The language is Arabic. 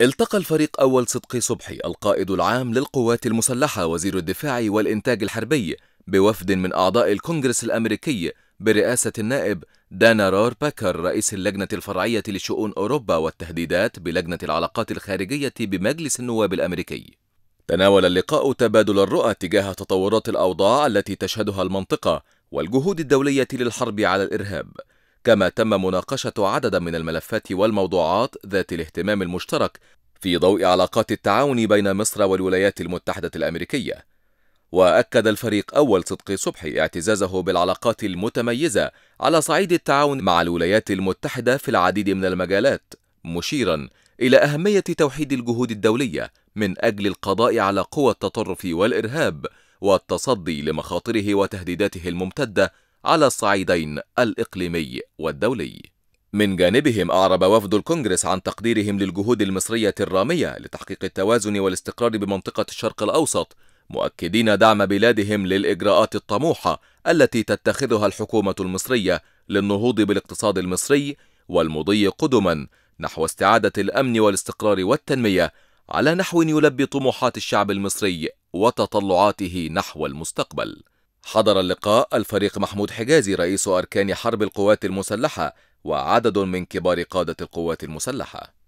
التقى الفريق أول صدقي صبحي القائد العام للقوات المسلحة وزير الدفاع والإنتاج الحربي بوفد من أعضاء الكونغرس الأمريكي برئاسة النائب دانا رور باكر رئيس اللجنة الفرعية لشؤون أوروبا والتهديدات بلجنة العلاقات الخارجية بمجلس النواب الأمريكي. تناول اللقاء تبادل الرؤى تجاه تطورات الأوضاع التي تشهدها المنطقة والجهود الدولية للحرب على الإرهاب. كما تم مناقشة عددا من الملفات والموضوعات ذات الاهتمام المشترك في ضوء علاقات التعاون بين مصر والولايات المتحدة الأمريكية وأكد الفريق أول صدقي صبحي اعتزازه بالعلاقات المتميزة على صعيد التعاون مع الولايات المتحدة في العديد من المجالات مشيرا إلى أهمية توحيد الجهود الدولية من أجل القضاء على قوى التطرف والإرهاب والتصدي لمخاطره وتهديداته الممتدة على الصعيدين الإقليمي والدولي من جانبهم أعرب وفد الكونغرس عن تقديرهم للجهود المصرية الرامية لتحقيق التوازن والاستقرار بمنطقة الشرق الأوسط مؤكدين دعم بلادهم للإجراءات الطموحة التي تتخذها الحكومة المصرية للنهوض بالاقتصاد المصري والمضي قدما نحو استعادة الأمن والاستقرار والتنمية على نحو يلبي طموحات الشعب المصري وتطلعاته نحو المستقبل حضر اللقاء الفريق محمود حجازي رئيس أركان حرب القوات المسلحة وعدد من كبار قادة القوات المسلحة